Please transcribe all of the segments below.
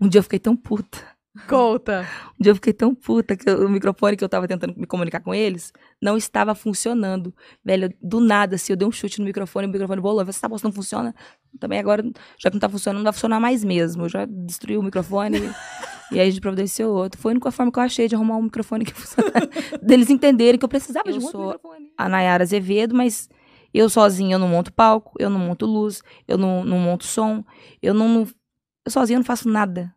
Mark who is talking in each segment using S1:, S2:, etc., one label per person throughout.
S1: Um dia eu fiquei tão puta. Conta. Um dia eu fiquei tão puta que o microfone que eu tava tentando me comunicar com eles não estava funcionando. Velho, do nada, assim, eu dei um chute no microfone, o microfone bolou. Você tá bosta, não funciona? Também agora, já que não tá funcionando, não vai funcionar mais mesmo. Eu já destruí o microfone. E aí a gente providenciou outro. Foi a única forma que eu achei de arrumar um microfone que funcionasse. Deles entenderem que eu precisava eu de um sou microfone. A Nayara Azevedo, mas eu sozinha eu não monto palco, eu não monto luz, eu não, não monto som, eu não, não eu sozinha não faço nada.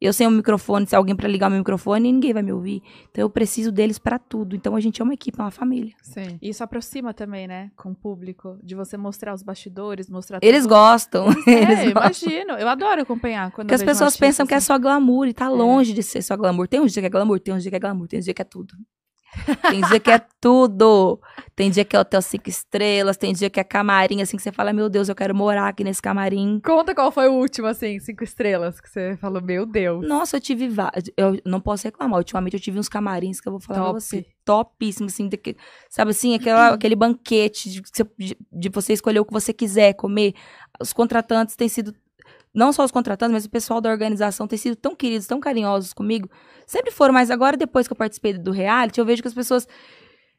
S1: Eu sem o um microfone, sem alguém para ligar meu microfone, ninguém vai me ouvir. Então eu preciso deles para tudo. Então a gente é uma equipe, é uma família. Sim. E isso aproxima também, né, com o público, de você mostrar os bastidores, mostrar Eles tudo. gostam. É, Eles imagino. Gostam. Eu adoro acompanhar quando Porque as pessoas pensam assim. que é assim. só glamour e tá é. longe de ser só glamour. Tem uns dias que é glamour, tem uns dias que é glamour, tem uns dias que é tudo. Tem dia que é tudo. Tem dia que é hotel cinco estrelas, tem dia que é camarim, assim, que você fala, meu Deus, eu quero morar aqui nesse camarim. Conta qual foi o último, assim, cinco estrelas, que você falou, meu Deus. Nossa, eu tive vários. Eu não posso reclamar. Ultimamente eu tive uns camarins que eu vou falar Top. pra você. Topíssimo, assim, sabe assim, aquela, uhum. aquele banquete de, de, de você escolher o que você quiser comer. Os contratantes têm sido não só os contratantes, mas o pessoal da organização tem sido tão queridos, tão carinhosos comigo. Sempre foram, mas agora, depois que eu participei do reality, eu vejo que as pessoas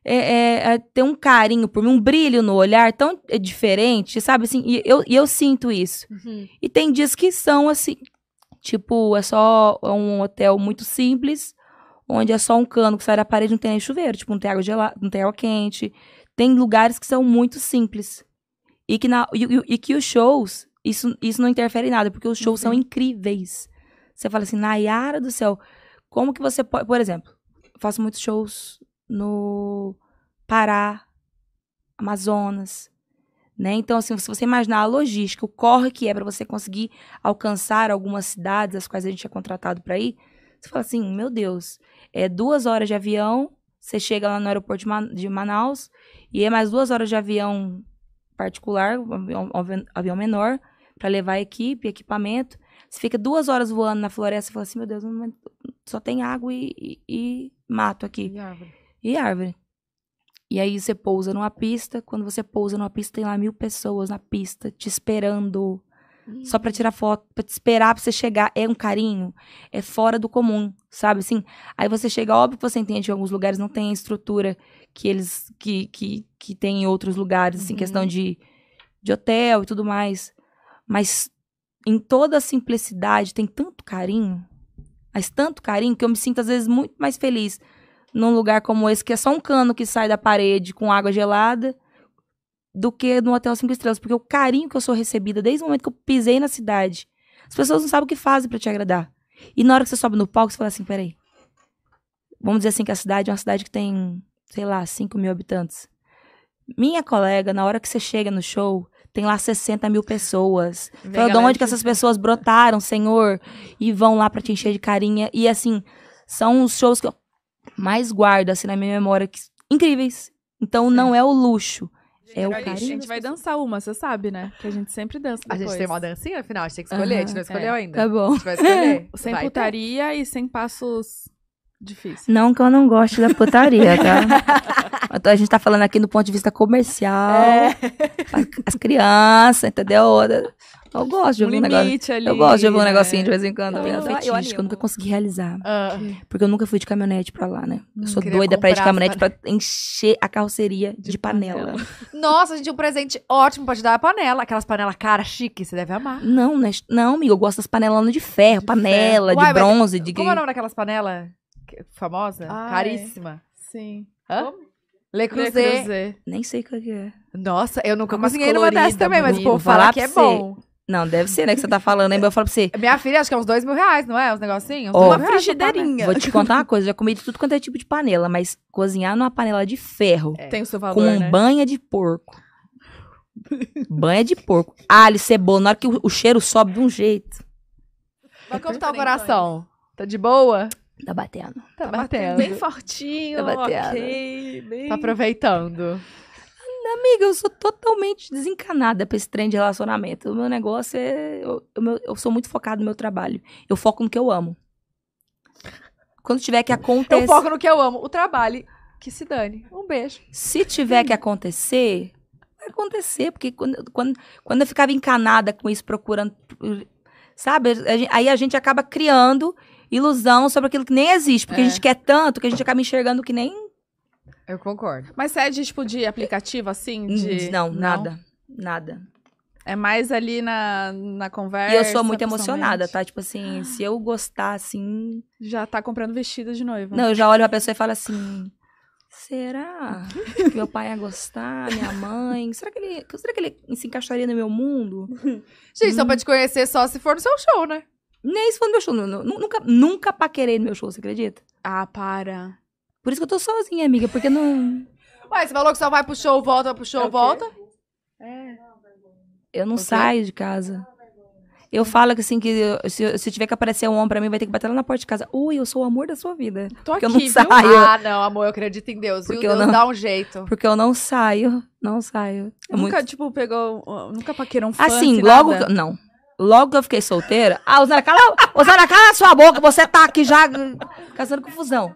S1: é, é, é têm um carinho por mim, um brilho no olhar tão é, diferente, sabe? Assim, e eu, e eu sinto isso. Uhum. E tem dias que são assim, tipo, é só um hotel muito simples, onde é só um cano que sai da parede, não tem nem chuveiro, tipo, não tem água gelada, não tem água quente. Tem lugares que são muito simples. E que, na, e, e, e que os shows isso, isso não interfere em nada, porque os shows são uhum. incríveis. Você fala assim, Nayara do céu, como que você pode. Por exemplo, faço muitos shows no Pará, Amazonas. Né? Então, assim, se você imaginar a logística, o corre que é para você conseguir alcançar algumas cidades as quais a gente é contratado para ir, você fala assim, meu Deus, é duas horas de avião, você chega lá no aeroporto de Manaus, e é mais duas horas de avião particular, avião, avião menor, para levar equipe, equipamento. Você fica duas horas voando na floresta e fala assim, meu Deus, não, só tem água e, e, e mato aqui. E árvore. e árvore. E aí você pousa numa pista. Quando você pousa numa pista, tem lá mil pessoas na pista te esperando. Só pra tirar foto, pra te esperar pra você chegar. É um carinho, é fora do comum, sabe assim? Aí você chega, óbvio que você entende que em alguns lugares não tem a estrutura que eles. que, que, que tem em outros lugares, uhum. assim, questão uhum. de, de hotel e tudo mais mas em toda a simplicidade tem tanto carinho, mas tanto carinho que eu me sinto às vezes muito mais feliz num lugar como esse que é só um cano que sai da parede com água gelada do que no hotel cinco estrelas, porque o carinho que eu sou recebida desde o momento que eu pisei na cidade, as pessoas não sabem o que fazem para te agradar. E na hora que você sobe no palco, você fala assim, peraí, vamos dizer assim que a cidade é uma cidade que tem, sei lá, 5 mil habitantes. Minha colega, na hora que você chega no show, tem lá 60 mil pessoas. Fala, de onde que essas pessoas brotaram, Senhor? E vão lá para te encher de carinha. E assim, são os shows que eu mais guardo, assim, na minha memória, que... incríveis. Então Sim. não é. é o luxo. É o carinho. A gente vai dançar uma, você sabe, né? Que a gente sempre dança depois. A gente tem uma dancinha afinal a gente tem que escolher, a gente não é. escolheu é. ainda. Tá bom. A gente vai escolher. sem vai putaria ter. e sem passos difíceis. Não que eu não goste da putaria, tá? Então, a gente tá falando aqui do ponto de vista comercial. É. As, as crianças, entendeu? Eu gosto de ouvir um, um negócio. Ali, eu gosto de ouvir um negocinho é. de vez em quando. Não, eu, eu, que eu nunca consegui realizar. Ah. Porque eu nunca fui de caminhonete pra lá, né? Eu hum, sou doida pra ir de caminhonete pra, encher a carroceria de, de panela. panela. Nossa, gente, um presente ótimo pra te dar é a panela. Aquelas panelas cara, chique, você deve amar. Não, né? Não, amigo, eu gosto das panelas de ferro, de panela, ferro. Uai, de bronze. Mas, de... Como é o nome daquelas panelas? Famosa? Ah, é. Caríssima. É. Sim. Hã? Como? Le Creuset. Le Creuset. Nem sei qual que é. Nossa, eu nunca é cozinhei numa dessas também, mas o povo fala que é bom. Não, deve ser, né? Que você tá falando, aí eu falo pra você. Minha filha, acho que é uns dois mil reais, não é? Os negocinhos? Oh, uma frigideirinha. Vou te contar uma coisa: já comi de tudo quanto é tipo de panela, mas cozinhar numa panela de ferro. É. Tem o seu valor. Com né? banha de porco. banha de porco. Alho, cebola. Na hora que o, o cheiro sobe de um jeito. Mas é como tá o coração? Tá de boa? Tá batendo. Tá, tá batendo. batendo. Bem fortinho, tá batendo. ok. Bem... Tá aproveitando. Amiga, eu sou totalmente desencanada pra esse trem de relacionamento. O meu negócio é. Eu, eu, eu sou muito focada no meu trabalho. Eu foco no que eu amo. Quando tiver que acontecer. Eu foco no que eu amo. O trabalho. Que se dane. Um beijo. Se tiver que acontecer, vai acontecer. Porque quando, quando, quando eu ficava encanada com isso, procurando. Sabe? Aí a gente acaba criando ilusão sobre aquilo que nem existe. Porque é. a gente é. quer tanto que a gente acaba enxergando que nem. Eu concordo. Mas é de tipo de aplicativo assim? Hum, de... Não, não, nada. Nada. É mais ali na, na conversa. E eu sou muito emocionada, tá? Tipo assim, se eu gostar assim. Já tá comprando vestido de noiva. Não, eu já olho pra pessoa e falo assim. Será que meu pai ia gostar? Minha mãe? Será que ele, será que ele se encaixaria no meu mundo? Gente, hum. só pra hum. te conhecer só se for no seu show, né? Nem isso foi no meu show. nunca, nunca paquerei no meu show, você acredita? Ah, para. Por isso que eu tô sozinha, amiga, porque não. Ué, você falou que só vai pro show, volta, pro show, é volta? É. Eu não saio de casa. Eu falo que assim, que eu, se, se tiver que aparecer um homem pra mim, vai ter que bater lá na porta de casa. Ui, eu sou o amor da sua vida. Tô aqui, eu não viu? saio. Ah, não, amor, eu acredito em Deus. Porque viu? Deus não, dá um jeito. Porque eu não saio, não saio. É nunca, muito... tipo, pegou, nunca paqueirou um fã, Assim, logo, não. Logo que eu fiquei solteira, ah, Osana, cala, Osana, cala sua boca, você tá aqui já causando confusão.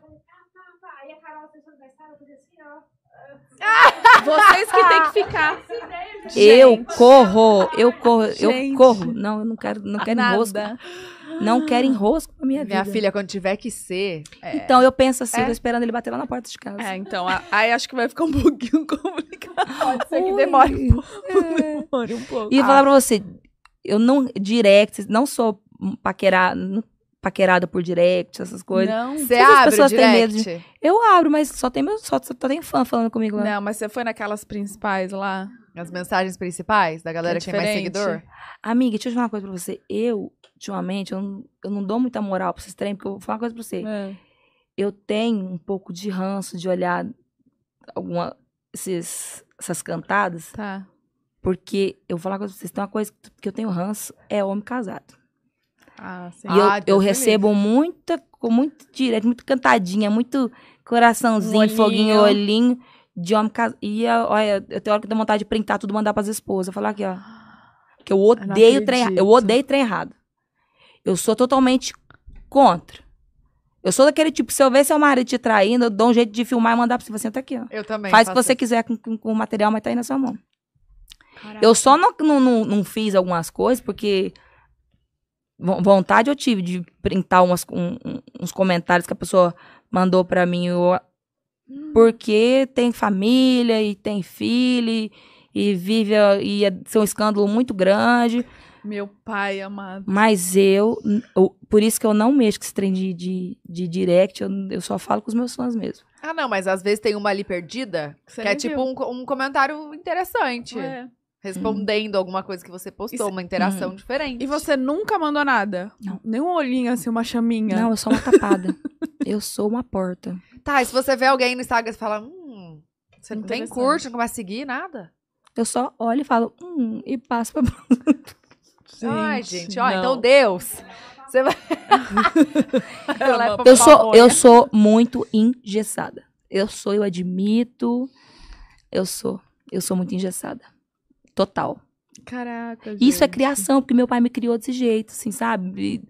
S1: Vocês que tem que ficar. Eu corro, eu corro, Gente. eu corro. Não, eu não quero, não quero Nada. enrosco. Não quero enrosco na minha, minha vida. Minha filha, quando tiver que ser. É... Então, eu penso assim, é. tô esperando ele bater lá na porta de casa. É, então, aí acho que vai ficar um pouquinho complicado. Pode ser que demore, um pouco, é. demore um pouco. E ah. falar pra você, eu não direct, não sou paquerada, paquerada por direct, essas coisas. Não, você abre as pessoas direct? têm medo de... Eu abro, mas só tem meu, só, só tá tem fã falando comigo lá. Não, mas você foi naquelas principais lá, as mensagens principais da galera que, é que tem mais seguidor? Amiga, deixa eu falar uma coisa pra você. Eu, ultimamente, eu não, eu não dou muita moral pra esses trem, porque eu vou falar uma coisa pra você. É. Eu tenho um pouco de ranço de olhar alguma, esses, essas cantadas. Tá. Porque eu vou falar com vocês, tem uma coisa que eu tenho ranço, é homem casado. Ah, sim. E eu, ah, eu recebo muita, muito direto, muito cantadinha, muito coraçãozinho, olhinho. foguinho, olhinho de homem casado. E olha, eu tenho hora que dá vontade de printar tudo mandar pras esposas. Falar aqui, ó. Que eu odeio eu trem, eu odeio trem errado. Eu sou totalmente contra. Eu sou daquele tipo, se eu ver seu marido te traindo, eu dou um jeito de filmar e mandar pra você. Você tá aqui, ó. Eu também. Faz o que você quiser com, com, com, o material, mas tá aí na sua mão. Eu só não, não, não, fiz algumas coisas porque vontade eu tive de printar umas, um, uns comentários que a pessoa mandou para mim. Eu, hum. porque tem família e tem filho e, e vive e ia é, ser um escândalo muito grande. Meu pai amado. Mas eu, eu, por isso que eu não mexo com esse trem de, de, de direct, eu, eu, só falo com os meus fãs mesmo. Ah, não, mas às vezes tem uma ali perdida, que é tipo um, um comentário interessante. É respondendo hum. alguma coisa que você postou, Isso, uma interação hum. diferente. E você nunca mandou nada? Não. Nem um olhinho assim, uma chaminha? Não, eu sou uma tapada. eu sou uma porta. Tá, e se você vê alguém no Instagram e fala, hum, você não tem curte, não começa a seguir, nada? Eu só olho e falo, hum, e passo pra gente,
S2: Ai, gente, ó, não. então
S1: Deus. Você vai... Então, eu, sou, eu né? sou muito engessada. Eu sou, eu admito. Eu sou. Eu sou muito engessada total. Caraca. Gente. Isso é criação, porque meu pai me criou desse jeito, assim, sabe?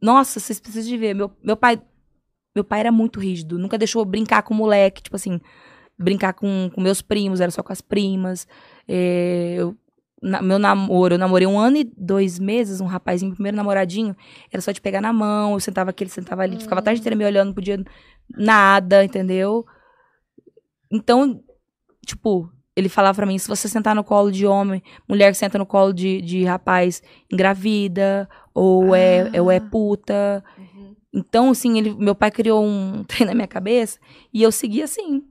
S1: Nossa, vocês precisam de ver. Meu, meu pai. Meu pai era muito rígido, nunca deixou brincar com moleque, tipo assim, brincar com, com meus primos, era só com as primas. É, eu, na, meu namoro, eu namorei um ano e dois meses, um rapazinho, meu primeiro namoradinho, era só de pegar na mão, eu sentava aqui, ele sentava ali, hum. ficava a tarde hum. inteira me olhando, não podia nada, entendeu? Então, tipo, ele falava para mim, se você sentar no colo de homem, mulher que senta no colo de, de rapaz engravida, ou, é, ah. é, é, ou é puta. Uhum. Então, assim, ele, meu pai criou um trem na minha cabeça e eu segui assim.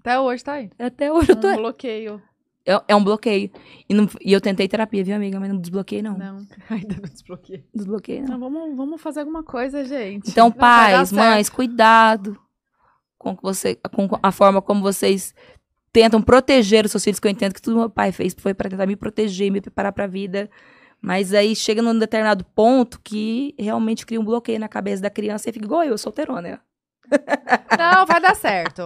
S1: Até hoje tá aí. Até hoje um eu tô Um bloqueio. É, é, um bloqueio. E, não, e eu tentei terapia, viu, amiga? Mas não desbloqueei, não. Não, ainda não desbloqueei. Desbloqueei, não. Então, vamos, vamos fazer alguma coisa, gente. Então, não pais, mães, cuidado com, você, com a forma como vocês tentam proteger os seus filhos, que eu entendo que tudo meu pai fez foi para tentar me proteger, me preparar para a vida. Mas aí chega num determinado ponto que realmente cria um bloqueio na cabeça da criança e fica igual eu, solteirona. Não, vai dar certo.